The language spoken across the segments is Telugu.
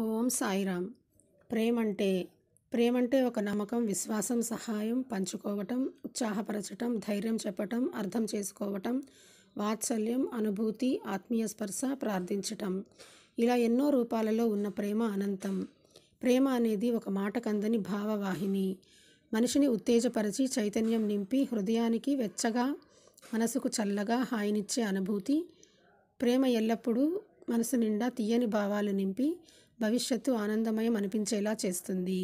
ఓం సాయిరామ్ ప్రేమంటే ప్రేమంటే ఒక నమ్మకం విశ్వాసం సహాయం పంచుకోవటం ఉత్సాహపరచటం ధైర్యం చెప్పటం అర్థం చేసుకోవటం వాత్సల్యం అనుభూతి ఆత్మీయ స్పర్శ ప్రార్థించటం ఇలా ఎన్నో రూపాలలో ఉన్న ప్రేమ అనంతం ప్రేమ అనేది ఒక మాట కందని భావవాహిని మనిషిని ఉత్తేజపరిచి చైతన్యం నింపి హృదయానికి వెచ్చగా మనసుకు చల్లగా హాయినిచ్చే అనుభూతి ప్రేమ ఎల్లప్పుడూ మనసు నిండా తీయని భావాలు నింపి భవిష్యత్తు ఆనందమయం అనిపించేలా చేస్తుంది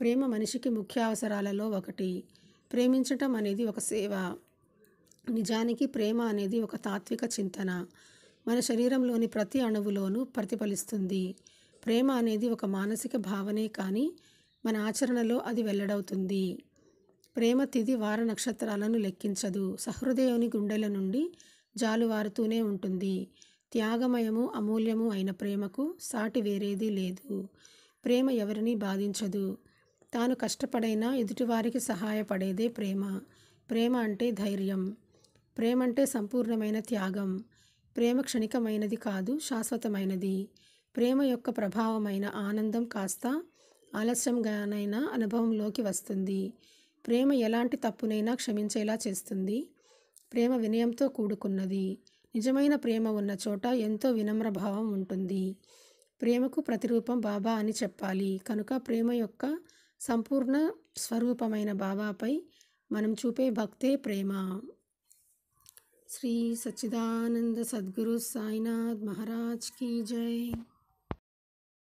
ప్రేమ మనిషికి ముఖ్య అవసరాలలో ఒకటి ప్రేమించటం అనేది ఒక సేవ నిజానికి ప్రేమ అనేది ఒక తాత్విక చింతన మన శరీరంలోని ప్రతి అణువులోనూ ప్రతిఫలిస్తుంది ప్రేమ అనేది ఒక మానసిక భావనే కానీ మన ఆచరణలో అది వెల్లడవుతుంది ప్రేమ తిది వార నక్షత్రాలను లెక్కించదు సహృదయోని గుండెల నుండి జాలువారుతూనే ఉంటుంది త్యాగమయము అమూల్యము అయిన ప్రేమకు సాటి వేరేది లేదు ప్రేమ ఎవరిని బాధించదు తాను కష్టపడైనా ఎదుటివారికి సహాయపడేదే ప్రేమ ప్రేమ అంటే ధైర్యం ప్రేమ అంటే సంపూర్ణమైన త్యాగం ప్రేమ క్షణికమైనది కాదు శాశ్వతమైనది ప్రేమ యొక్క ప్రభావమైన ఆనందం కాస్త ఆలస్యంగానైనా అనుభవంలోకి వస్తుంది ప్రేమ ఎలాంటి తప్పునైనా క్షమించేలా చేస్తుంది ప్రేమ వినయంతో కూడుకున్నది నిజమైన ప్రేమ ఉన్న చోట ఎంతో వినమ్ర భావం ఉంటుంది ప్రేమకు ప్రతిరూపం బాబా అని చెప్పాలి కనుక ప్రేమ యొక్క సంపూర్ణ స్వరూపమైన బాబాపై మనం చూపే భక్తే ప్రేమ శ్రీ సచ్చిదానంద సద్గురు సాయినాథ్ మహారాజ్ కీ జై